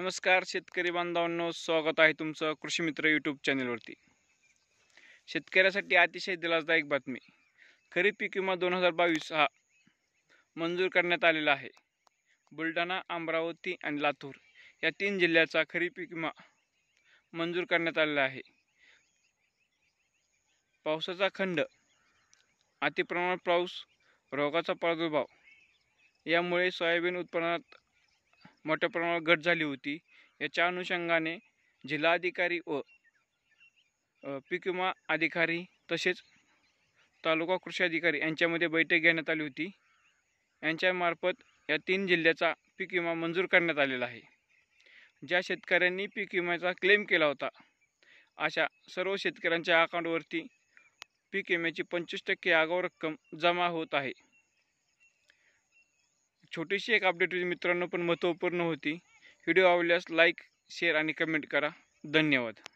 नमस्कार शेतकरी बांधवांनो स्वागत आहे तुमचं कृषी मित्र यूट्यूब चॅनलवरती शेतकऱ्यासाठी अतिशय दिलासदायक बातमी खरीप पीक विमा दोन हजार बावीस हा मंजूर करण्यात आलेला आहे बुलढाणा अमरावती आणि लातूर या तीन जिल्ह्याचा खरीप पीक विमा मंजूर करण्यात आलेला आहे पावसाचा खंड अतिप्रमाणात पाऊस रोगाचा प्रादुर्भाव यामुळे सोयाबीन उत्पादनात मोठ्या प्रमाणात घट झाली होती याच्या अनुषंगाने जिल्हाधिकारी व पीक विमा अधिकारी तसेच तालुका कृषी अधिकारी यांच्यामध्ये बैठक घेण्यात आली होती यांच्यामार्फत या तीन जिल्ह्याचा पीक विमा मंजूर करण्यात आलेला आहे ज्या शेतकऱ्यांनी पीक विम्याचा क्लेम केला होता अशा सर्व शेतकऱ्यांच्या अकाउंटवरती पीक विम्याची पंचवीस टक्के आगाऊ रक्कम जमा होत आहे छोटीशी एक अपडेट होती मित्रांनो पण महत्त्वपूर्ण होती व्हिडिओ आवडल्यास लाईक शेअर आणि कमेंट करा धन्यवाद